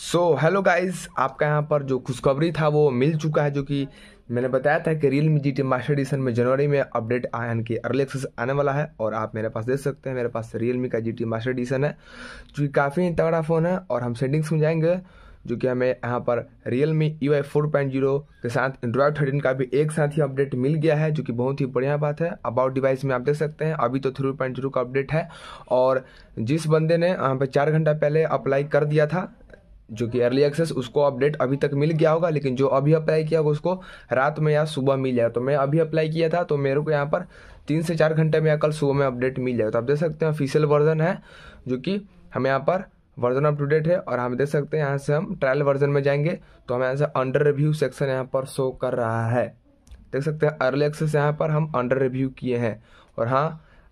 so hello guys आपका यहाँ पर जो खुशखबरी था वो मिल चुका है जो कि मैंने बताया था कि Realme G T master edition में जनवरी में अपडेट आया कि अर्ली एक्सेस आने वाला है और आप मेरे पास देख सकते हैं मेरे पास रियल मी का जी टी मास्टर एडिशन है जो कि काफ़ी तगड़ा फ़ोन है और हम सेटिंग्स में जाएंगे जो कि हमें यहाँ पर Realme U I four point zero के साथ एंड्रॉयड थर्टीन का भी एक साथ ही अपडेट मिल गया है जो कि बहुत ही बढ़िया बात है अबाउट डिवाइस में आप देख सकते हैं अभी तो थ्री पॉइंट जीरो का अपडेट है और जिस बंदे ने यहाँ पर चार घंटा पहले अप्लाई कर दिया था जो कि अर्ली एक्सेस उसको अपडेट अभी तक मिल गया होगा लेकिन जो अभी अप्लाई किया होगा उसको रात में या सुबह मिल जाएगा तो मैं अभी अप्लाई किया था तो मेरे को यहाँ पर तीन से चार घंटे में या कल सुबह में अपडेट मिल जाएगा तो आप देख सकते हैं ऑफिशियल वर्जन है जो कि हम यहाँ पर वर्जन अप टू डेट है और हम देख सकते हैं यहाँ से हम ट्रायल वर्जन में जाएंगे तो हमें यहाँ से अंडर रिव्यू सेक्शन यहाँ पर शो कर रहा है देख सकते हैं अर्ली एक्सेस यहाँ पर हम अंडर रिव्यू किए हैं और हाँ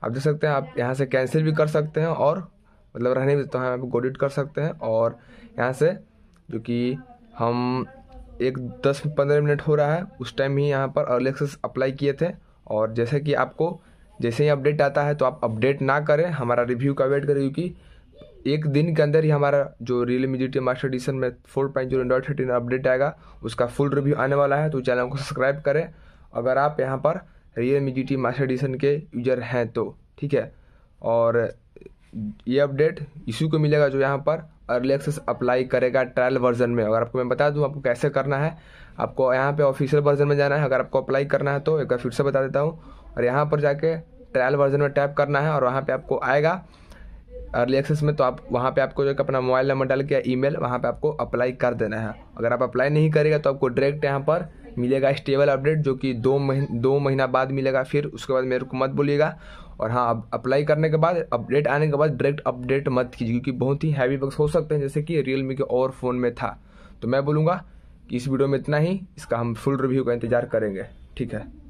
आप देख सकते हैं आप यहाँ से कैंसिल भी कर सकते हैं और मतलब रहने भी तो हम यहाँ पर गोडिट कर सकते हैं और यहाँ से जो कि हम एक दस पंद्रह मिनट हो रहा है उस टाइम ही यहाँ पर अर्ली एक्सेस अप्लाई किए थे और जैसे कि आपको जैसे ही अपडेट आता है तो आप अपडेट ना करें हमारा रिव्यू का वेट करें क्योंकि एक दिन के अंदर ही हमारा जो रियल इमीडिएट मास्टर एडिशन में four point zero Android thirteen update आएगा उसका फुल रिव्यू आने वाला है तो चैनल को सब्सक्राइब करें अगर आप यहाँ पर रियल इमीडिएट मास्टर एडिशन के यूजर हैं तो ठीक है और ये अपडेट इसी को मिलेगा जो यहाँ पर अर्ली एक्सेस अप्लाई करेगा ट्रायल वर्जन में अगर आपको मैं बता दूँ आपको कैसे करना है आपको यहाँ पे ऑफिशियल वर्जन में जाना है अगर आपको अप्लाई करना है तो एक बार फिर से बता देता हूँ और यहाँ पर जाके ट्रायल वर्जन में टैप करना है और वहाँ पर आपको आएगा अर्ली एक्सेस में तो आप वहाँ पे आपको जो है अपना मोबाइल नंबर डाल के या मेल वहाँ पर आपको अप्लाई कर देना है अगर आप अप्लाई नहीं करेगा तो आपको डायरेक्ट यहाँ पर मिलेगा स्टेबल अपडेट जो कि दो महीने दो महीना बाद मिलेगा फिर उसके बाद मेरे को मत बोलिएगा और हाँ अब अप्लाई करने के बाद अपडेट आने के बाद डायरेक्ट अपडेट मत कीजिए क्योंकि बहुत ही हैवी बग्स हो सकते हैं जैसे कि रियलमी के और फ़ोन में था तो मैं बोलूँगा कि इस वीडियो में इतना ही इसका हम फुल रिव्यू का इंतज़ार करेंगे ठीक है